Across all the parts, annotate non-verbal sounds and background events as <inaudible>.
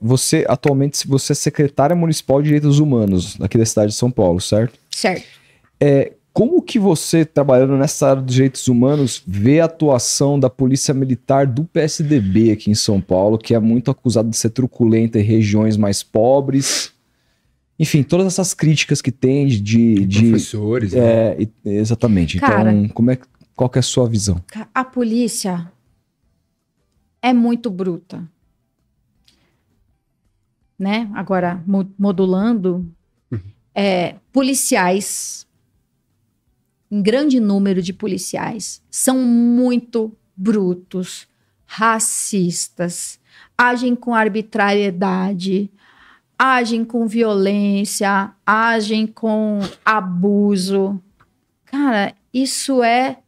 você atualmente você é secretária municipal de direitos humanos aqui da cidade de São Paulo, certo? Certo. É, como que você, trabalhando nessa área dos direitos humanos, vê a atuação da Polícia Militar do PSDB aqui em São Paulo, que é muito acusada de ser truculenta em regiões mais pobres? Enfim, todas essas críticas que tem de... de Professores, é, né? Exatamente. Então, Cara, então, como é, qual é a sua visão? A polícia é muito bruta né? Agora modulando, uhum. é, policiais, um grande número de policiais, são muito brutos, racistas, agem com arbitrariedade, agem com violência, agem com abuso. Cara, isso é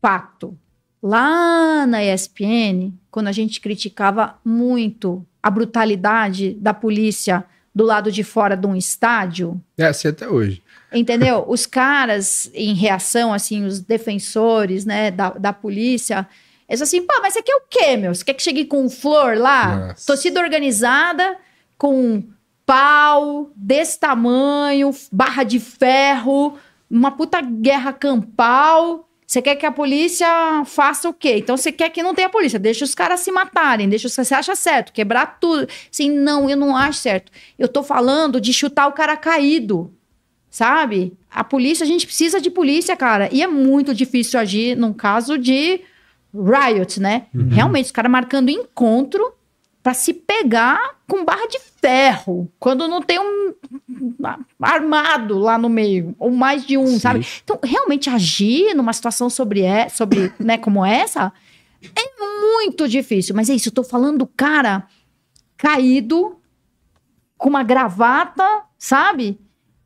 fato. Lá na ESPN, quando a gente criticava muito a brutalidade da polícia do lado de fora de um estádio. É assim até hoje. Entendeu? <laughs> Os caras, em reação, assim, os defensores, né, da, da polícia, eles assim, pá, mas você quer o quê, meu? Você quer que chegue com flor lá? Nossa. Torcida organizada, com pau, desse tamanho, barra de ferro, uma puta guerra campal. Você quer que a polícia faça o quê? Então você quer que não tenha polícia, deixa os caras se matarem, deixa os caras, você acha certo, quebrar tudo. Assim, não, eu não acho certo. Eu tô falando de chutar o cara caído, sabe? A polícia, a gente precisa de polícia, cara. E é muito difícil agir num caso de riot, né? Uhum. Realmente, os caras marcando encontro para se pegar com barra de ferro, quando não tem um armado lá no meio, ou mais de um, Sim. sabe? Então, realmente agir numa situação sobre, é, sobre <laughs> né, como essa é muito difícil. Mas é isso, eu tô falando cara caído, com uma gravata, sabe?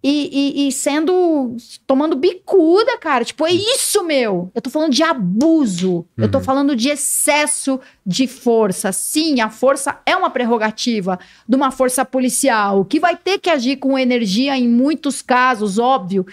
e, e, e, sendo. tomando bicuda, cara. Tipo, é hum. isso, meu. Eu tô falando de abuso. Uhum. Eu tô uhum. falando de excesso de força. Sim, a força é uma prerrogativa de uma força policial, que vai ter que agir com energia em muitos casos, óbvio.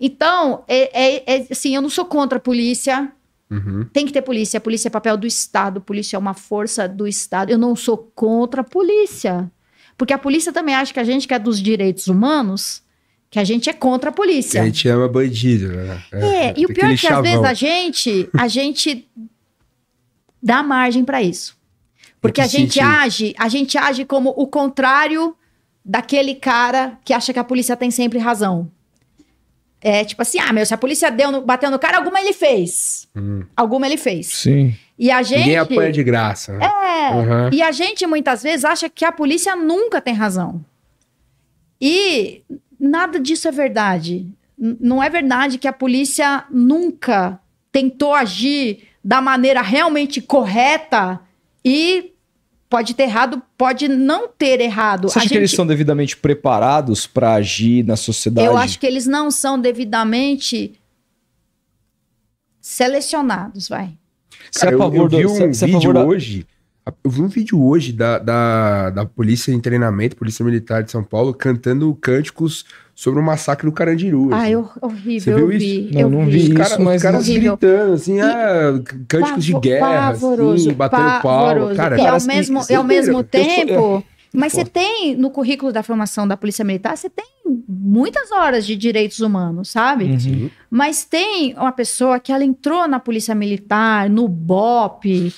Então, é, é, é assim, eu não sou contra a polícia. Uhum. Tem que ter polícia. A polícia é papel do Estado. A polícia é uma força do Estado. Eu não sou contra a polícia. Porque a polícia também acha que a gente quer é dos direitos humanos que a gente é contra a polícia. a gente ama bandido, né? É, é e o é pior é que chavão. às vezes a gente, a gente dá margem para isso. Porque a gente sentido? age, a gente age como o contrário daquele cara que acha que a polícia tem sempre razão. É tipo assim, ah, meu, se a polícia deu no, bateu no cara, alguma ele fez. Hum. Alguma ele fez. Sim. E a gente. Ninguém apanha de graça. Né? É. Uhum. E a gente muitas vezes acha que a polícia nunca tem razão. E nada disso é verdade. N não é verdade que a polícia nunca tentou agir da maneira realmente correta e pode ter errado, pode não ter errado. Você acha gente... que eles são devidamente preparados para agir na sociedade? Eu acho que eles não são devidamente selecionados, vai. Você é a favor eu, eu do, vi um é vídeo da... hoje eu vi um vídeo hoje da, da, da Polícia em Treinamento, Polícia Militar de São Paulo, cantando cânticos sobre o massacre do Carandiru. Ah, assim. horrível. Você viu isso? Vi, não, eu não vi, vi isso, cara, mas... Os caras horrível. gritando, assim, e... ah, cânticos Pavo, de guerra, assim, batendo pau. Cara, e ao mesmo, que, ao mesmo é. tempo... mas você tem, no currículo da formação da Polícia Militar, você tem muitas horas de direitos humanos, sabe? Uhum. Mas tem uma pessoa que ela entrou na Polícia Militar, no BOP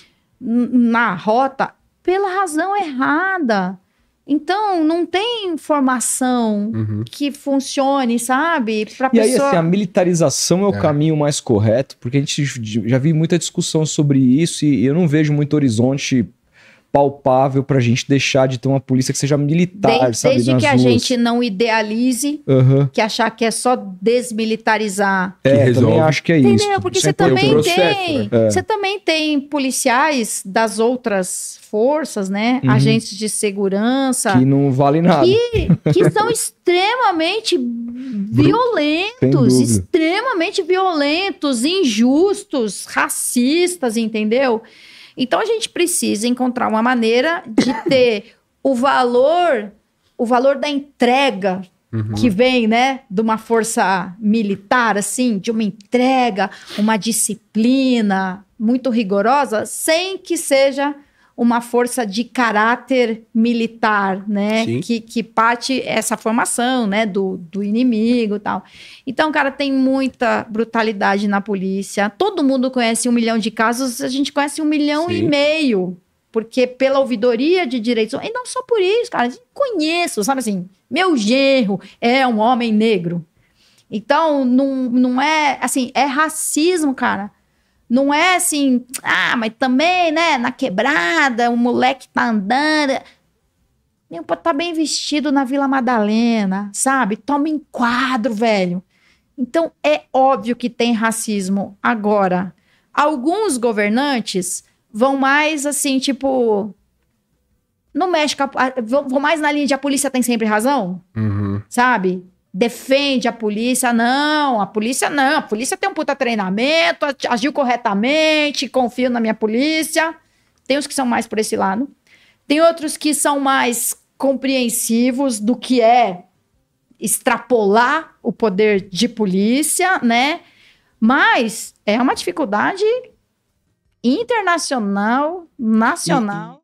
na rota pela razão errada. Então, não tem formação uhum. que funcione, sabe? Pra e pessoa... aí, assim, a militarização é o é. caminho mais correto, porque a gente já vi muita discussão sobre isso e eu não vejo muito horizonte palpável para a gente deixar de ter uma polícia que seja militar, de, sabe? Desde que ruas. a gente não idealize, uhum. que achar que é só desmilitarizar. É, que também acho que é isso. Porque é você também processo, tem, né? É. você também tem policiais das outras forças, né? Uhum. Agentes de segurança que não vale nada, que, que são extremamente violentos, extremamente violentos, injustos, racistas, entendeu? Então a gente precisa encontrar uma maneira de <coughs> ter o valor, o valor da entrega Uhum. que vem, né, de uma força militar, assim, de uma entrega, uma disciplina muito rigorosa, sem que seja uma força de caráter militar, né? Sim. Que, que parte essa formação, né? Do, do inimigo tal. Então, cara, tem muita brutalidade na polícia. Todo mundo conhece um milhão de casos, a gente conhece um milhão Sim. e meio. Porque pela ouvidoria de direitos... E não só por isso, cara. Conheço, sabe assim? Meu genro é um homem negro. Então, não, não é... Assim, é racismo, cara não é assim, ah, mas também, né, na quebrada, o moleque tá andando. Nem pode estar tá bem vestido na Vila Madalena, sabe? Toma quadro, velho. Então é óbvio que tem racismo agora. Alguns governantes vão mais assim, tipo, não mexe com a, vão mais na linha de a polícia tem sempre razão, uhum. sabe? defende a polícia. Não, a polícia não. A polícia tem um puta treinamento, agiu corretamente, confio na minha polícia. Tem os que são mais por esse lado. Tem outros que são mais compreensivos do que é extrapolar o poder de polícia, né? Mas é uma dificuldade internacional, nacional.